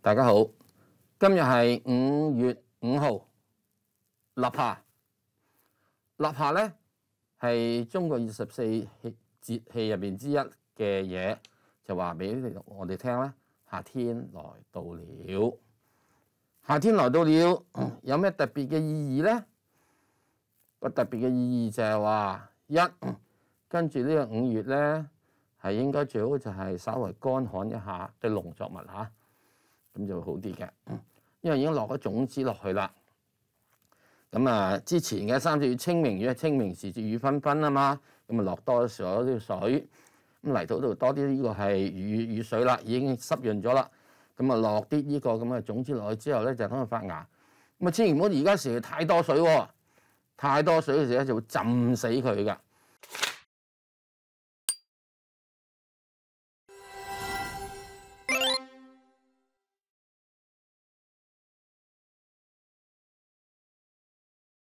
大家好，今日系五月五号，立夏。立夏咧系中国二十四节气入面之一嘅嘢，就话俾我哋听啦，夏天来到了。夏天来到了，有咩特别嘅意义咧？個特別嘅意義就係話，一跟住呢個五月咧，係應該最好就係稍微乾旱一下啲農作物嚇，咁就會好啲嘅，因為已經落咗種子落去啦。咁啊，之前嘅三月清明月，清明時節雨纷纷啊嘛，咁啊落多咗啲水，咁泥土度多啲呢個係雨雨水啦，已經濕潤咗啦。咁啊落啲呢個咁嘅種子落去之後咧，就等佢發芽。咁啊千祈唔好而家時太多水喎。太多水嘅時候就會浸死佢